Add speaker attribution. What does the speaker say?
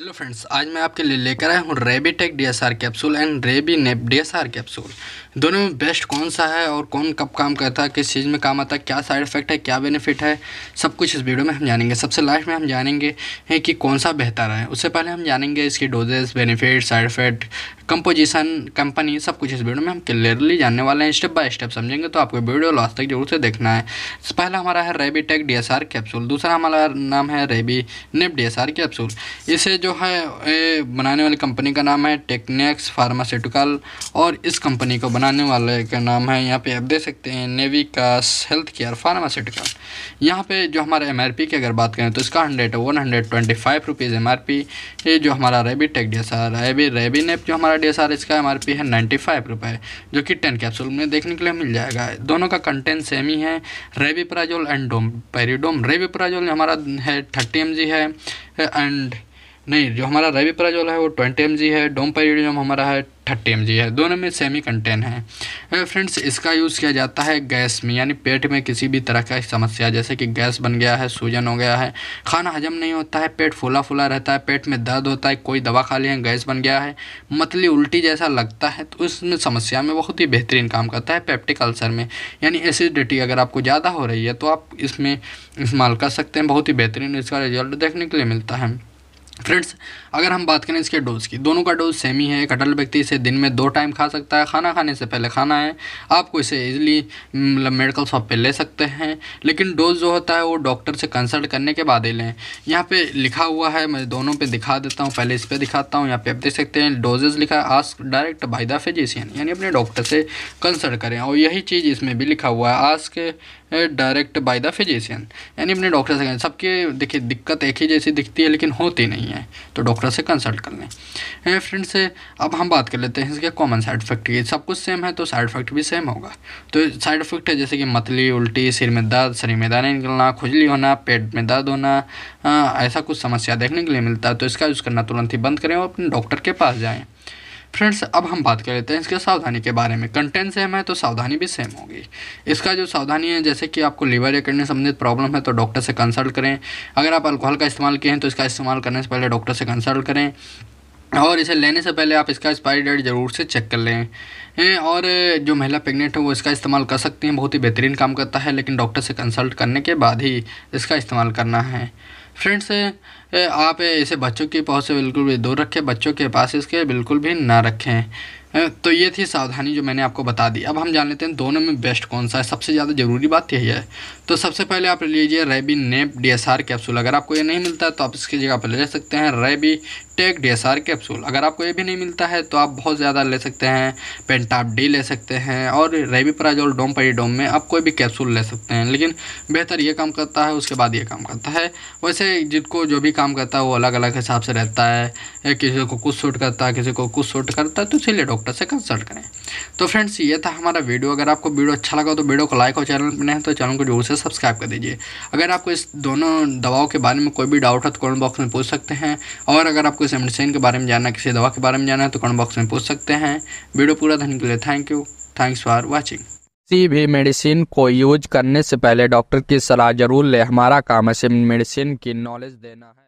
Speaker 1: hello friends आज मैं आपके लिए लेकर आया हूँ रेबीटेक आर कैप्सूल एंड रेबी नेप आर कैप्सूल दोनों में बेस्ट कौन सा है और कौन कब काम करता है किस चीज़ में काम आता है क्या साइड इफेक्ट है क्या बेनिफिट है सब कुछ इस वीडियो में हम जानेंगे सबसे लास्ट में हम जानेंगे कि कौन सा बेहतर है उससे पहले हम जानेंगे इसकी doses benefit side effect composition company सब कुछ इस वीडियो में हम क्लियरली जानने वाले हैं स्टेप बाय स्टेप समझेंगे तो आपको वीडियो लास्ट तक जरूर से देखना है पहला हमारा है रेबी टेक डी कैप्सूल दूसरा हमारा नाम है रेबी नेप डी कैप्सूल इसे जो है बनाने वाली कंपनी का नाम है टेक्नेक्स फार्मास्यूटिकल और इस कंपनी को बनाने वाले का नाम है यहाँ पर आप देख सकते हैं नेवी का हेल्थ केयर फार्मास्यूटिकल यहाँ पर जो हमारे एम की अगर बात करें तो इसका hundred one hundred twenty five rupees M ये जो हमारा Rabitek D S R Rabi Rabinep जो हमारा का डी एस आर इसका एम आर पी है नाइन्टी फाइव रुपये जो कि टेन कैप्सूल में देखने के लिए मिल जाएगा दोनों का कंटेंट सेम ही है प्राजोल एंड डोम पेरीडोम रेबीप्राजोल हमारा है थर्टी एम जी है एंड नहीं जो हमारा रेविप्राजोल है वो ट्वेंटी एम है डोमपेरिडियम हमारा है थर्टी एम है दोनों में सेमी कंटेन है फ्रेंड्स इसका यूज़ किया जाता है गैस में यानी पेट में किसी भी तरह का समस्या जैसे कि गैस बन गया है सूजन हो गया है खाना हजम नहीं होता है पेट फूला फूला रहता है पेट में दर्द होता है कोई दवा खा लिया गैस बन गया है मतली उल्टी जैसा लगता है तो उसमें समस्या में बहुत ही बेहतरीन काम करता है पेप्टिक अल्सर में यानी एसिडिटी अगर आपको ज़्यादा हो रही है तो आप इसमें इस्तेमाल कर सकते हैं बहुत ही बेहतरीन इसका रिजल्ट देखने के लिए मिलता है फ्रेंड्स अगर हम बात करें इसके डोज़ की दोनों का डोज़ सेम ही है एक अटल व्यक्ति इसे दिन में दो टाइम खा सकता है खाना खाने से पहले खाना है आपको इसे इजीली मतलब मेडिकल शॉप पे ले सकते हैं लेकिन डोज़ जो होता है वो डॉक्टर से कंसल्ट करने के बाद ही लें यहाँ पे लिखा हुआ है मैं दोनों पे दिखा देता हूँ पहले इस पर दिखाता हूँ यहाँ पे आप देख सकते हैं डोजेज लिखा है as directed by the physician यानी अपने डॉक्टर से कंसल्ट करें और यही चीज़ इसमें भी लिखा हुआ है as directed by the physician यानी अपने डॉक्टर से सबके देखिए दिक्कत एक ही जैसी दिखती है लेकिन होती नहीं नहीं है तो डॉक्टर से कंसल्ट कर लें फ्रेंड्स अब हम बात कर लेते हैं इसके कॉमन साइड इफेक्ट की सब कुछ सेम है तो साइड इफेक्ट भी सेम होगा तो साइड इफेक्ट है जैसे कि मतली उल्टी सिर में दर्द शरीर में दाने निकलना खुजली होना पेट में दर्द होना हाँ, ऐसा कुछ समस्या देखने के लिए मिलता है तो इसका यूज़ करना तुरंत ही बंद करें और अपने डॉक्टर के पास जाएँ फ्रेंड्स अब हम बात कर लेते हैं इसके सावधानी के बारे में कंटेंट सेम है तो सावधानी भी सेम होगी इसका जो सावधानी है जैसे कि आपको लीवर या किडनी संबंधित प्रॉब्लम है तो डॉक्टर से कंसल्ट करें अगर आप अल्कोहल का इस्तेमाल किए हैं तो इसका इस्तेमाल करने से पहले डॉक्टर से कंसल्ट करें और इसे लेने से पहले आप इसका एक्सपायरी डेट ज़रूर से चेक कर लें और जो महिला प्रेगनेंट है वो इसका इस्तेमाल कर सकती हैं बहुत ही बेहतरीन काम करता है लेकिन डॉक्टर से कंसल्ट करने के बाद ही इसका इस्तेमाल करना है फ्रेंड्स आप इसे बच्चों की पहुँच से बिल्कुल भी दूर रखें बच्चों के पास इसके बिल्कुल भी ना रखें तो ये थी सावधानी जो मैंने आपको बता दी अब हम जान लेते हैं दोनों में बेस्ट कौन सा है सबसे ज़्यादा ज़रूरी बात यही है तो सबसे पहले आप ले लीजिए रेबी नेप डी कैप्सूल अगर आपको ये नहीं मिलता है तो आप इसकी जगह पर ले सकते हैं रेबी टेक डी कैप्सूल अगर आपको ये भी नहीं मिलता है तो आप बहुत ज़्यादा ले सकते हैं पेंटाप डी ले सकते हैं और रेबी पराजोल डोम डोम में आप कोई भी कैप्सूल ले सकते हैं लेकिन बेहतर ये काम करता है उसके बाद ये काम करता है वैसे जिनको जो भी काम करता है वो अलग अलग हिसाब से रहता है किसी को कुछ सूट करता है किसी को कुछ सूट करता है तो इसीलिए डॉक्टर डॉक्टर से कंसल्ट करें तो फ्रेंड्स ये था हमारा वीडियो अगर आपको वीडियो अच्छा लगा तो वीडियो को लाइक और चैनल पर नहीं तो चैनल को जरूर से सब्सक्राइब कर दीजिए अगर आपको इस दोनों दवाओं के बारे में कोई भी डाउट है तो कमेंट बॉक्स में पूछ सकते हैं और अगर आपको इस मेडिसिन के बारे में जानना किसी दवा के बारे में जानना है तो कमेंट बॉक्स में पूछ सकते हैं वीडियो पूरा धन के लिए thank you thanks for watching किसी भी मेडिसिन को यूज करने से पहले डॉक्टर की सलाह जरूर ले हमारा काम है सिर्फ मेडिसिन की नॉलेज देना है